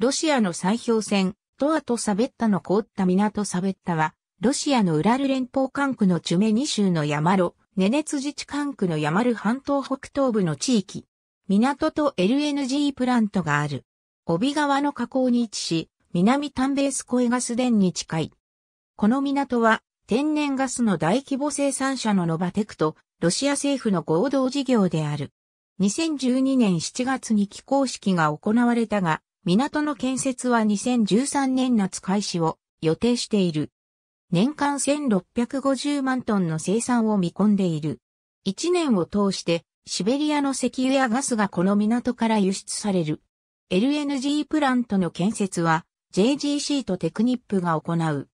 ロシアの砕氷船、トアとサベッタの凍った港サベッタは、ロシアのウラル連邦管区のチュメニ州のヤマロ、ネネツ自治管区のヤマル半島北東部の地域、港と LNG プラントがある。帯川の河口に位置し、南タンベースコエガス田に近い。この港は、天然ガスの大規模生産者のノバテクと、ロシア政府の合同事業である。2012年7月に起工式が行われたが、港の建設は2013年夏開始を予定している。年間1650万トンの生産を見込んでいる。1年を通してシベリアの石油やガスがこの港から輸出される。LNG プラントの建設は JGC とテクニップが行う。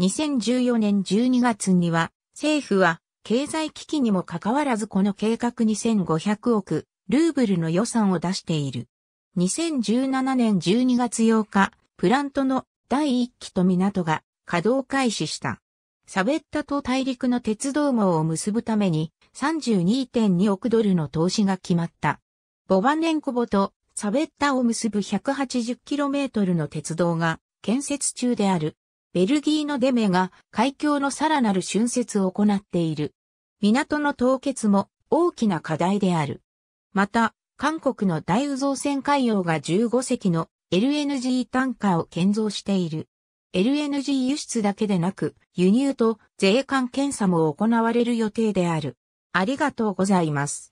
2014年12月には政府は経済危機にもかかわらずこの計画2500億ルーブルの予算を出している。2017年12月8日、プラントの第1期と港が稼働開始した。サベッタと大陸の鉄道網を結ぶために32.2億ドルの投資が決まった。ボバネンコボとサベッタを結ぶ 180km の鉄道が建設中である。ベルギーのデメが海峡のさらなる浚渫を行っている。港の凍結も大きな課題である。また、韓国の大宇造船海洋が15隻の LNG タンカーを建造している。LNG 輸出だけでなく、輸入と税関検査も行われる予定である。ありがとうございます。